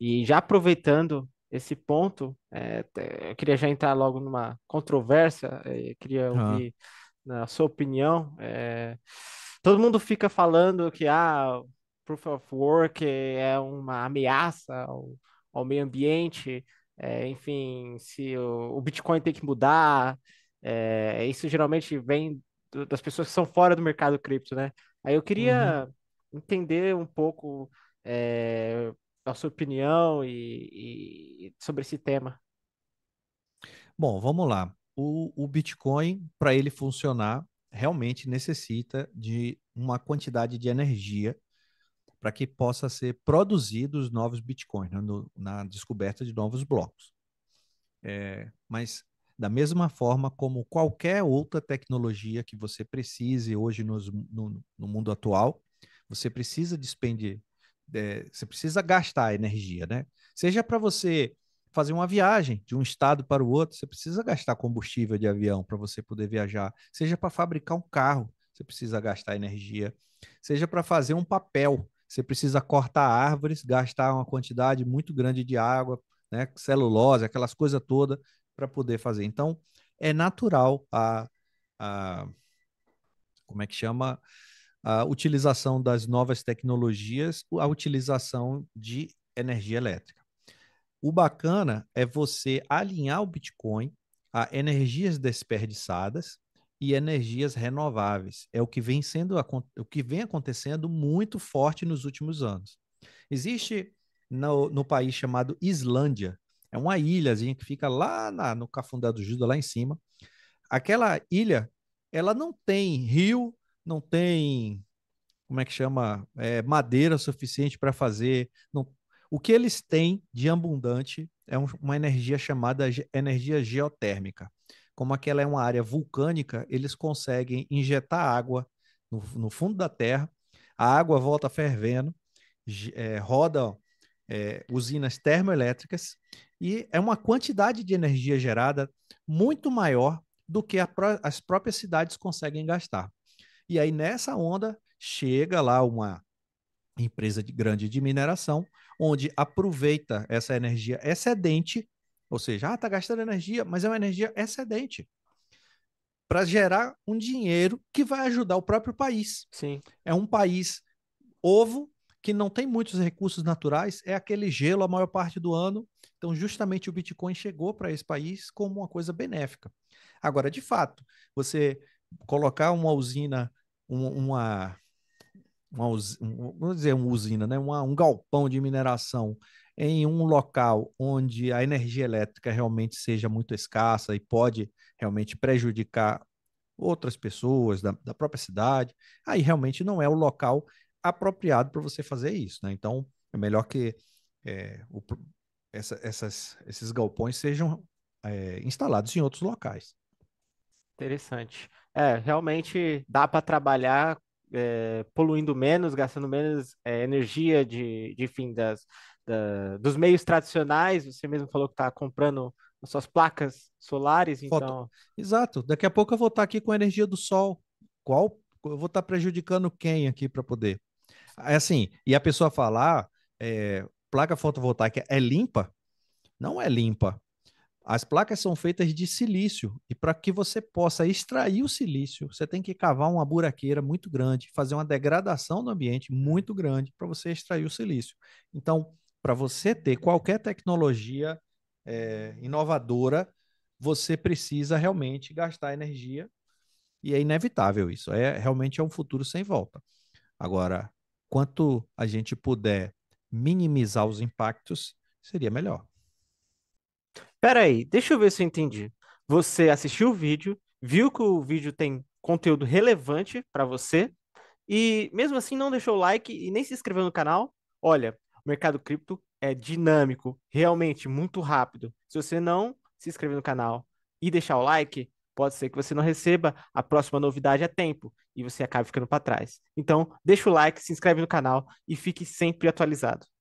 E já aproveitando esse ponto, é, é, eu queria já entrar logo numa controvérsia, é, queria ah. ouvir a sua opinião. É, todo mundo fica falando que ah, Proof of Work é uma ameaça ao, ao meio ambiente, é, enfim, se o, o, Bitcoin tem que mudar, é, isso geralmente vem do, das pessoas que são fora do mercado cripto, né? Aí eu queria uhum. entender um pouco é, nossa sua opinião e, e sobre esse tema. Bom, vamos lá. O, o Bitcoin, para ele funcionar, realmente necessita de uma quantidade de energia para que possa ser produzidos novos bitcoins né, no, na descoberta de novos blocos. É, mas da mesma forma como qualquer outra tecnologia que você precise hoje nos, no, no, mundo atual, você precisa despender é, você precisa gastar energia, né? Seja para você fazer uma viagem de um estado para o outro, você precisa gastar combustível de avião para você poder viajar. Seja para fabricar um carro, você precisa gastar energia. Seja para fazer um papel, você precisa cortar árvores, gastar uma quantidade muito grande de água, né, celulose, aquelas coisas todas para poder fazer. Então, é natural a, a como é que chama? a utilização das novas tecnologias, a utilização de energia elétrica. O bacana é você alinhar o Bitcoin a energias desperdiçadas e energias renováveis. É o que vem sendo o que vem acontecendo muito forte nos últimos anos. Existe no, no país chamado Islândia, é uma ilhazinha que fica lá na, no Cafundado do lá em cima. Aquela ilha, ela não tem rio, não tem, como é que chama, é, madeira suficiente para fazer. Não... O que eles têm de abundante é um, uma energia chamada ge energia geotérmica. Como aquela é uma área vulcânica, eles conseguem injetar água no, no fundo da terra, a água volta fervendo, é, roda é, usinas termoelétricas e é uma quantidade de energia gerada muito maior do que a, as próprias cidades conseguem gastar. E aí, nessa onda, chega lá uma empresa de, grande de mineração, onde aproveita essa energia excedente, ou seja, está ah, tá gastando energia, mas é uma energia excedente para gerar um dinheiro que vai ajudar o próprio país. Sim. É um país ovo que não tem muitos recursos naturais, é aquele gelo a maior parte do ano. Então, justamente o Bitcoin chegou para esse país como uma coisa benéfica. Agora, de fato, você colocar uma usina, uma, uma vamos dizer, uma usina, né? Uma, um galpão de mineração em um local onde a energia elétrica realmente seja muito escassa e pode realmente prejudicar outras pessoas da, da própria cidade, aí realmente não é o local apropriado para você fazer isso, né? Então é melhor que é, o, essa, essas, esses galpões sejam é, instalados em outros locais. Interessante. É, realmente dá para trabalhar é, poluindo menos, gastando menos é, energia de, de fim das, da, dos meios tradicionais. Você mesmo falou que está comprando as suas placas solares, Foto. então. Exato. Daqui a pouco eu vou estar tá aqui com a energia do sol. Qual? Eu vou estar tá prejudicando quem aqui para poder? É assim, e a pessoa falar, é, ah, eh, placa fotovoltaica é limpa? Não é limpa. As placas são feitas de silício e para que você possa extrair o silício, você tem que cavar uma buraqueira muito grande, fazer uma degradação do ambiente muito grande para você extrair o silício. Então, para você ter qualquer tecnologia é, inovadora, você precisa realmente gastar energia e é inevitável isso. É realmente é um futuro sem volta. Agora, quanto a gente puder minimizar os impactos, seria melhor. Peraí, deixa eu ver se eu entendi. Você assistiu o vídeo, viu que o vídeo tem conteúdo relevante para você e mesmo assim não deixou o like e nem se inscreveu no canal? Olha, o mercado cripto é dinâmico, realmente muito rápido. Se você não se inscrever no canal e deixar o like, pode ser que você não receba a próxima novidade a é tempo e você acabe ficando para trás. Então, deixa o like, se inscreve no canal e fique sempre atualizado.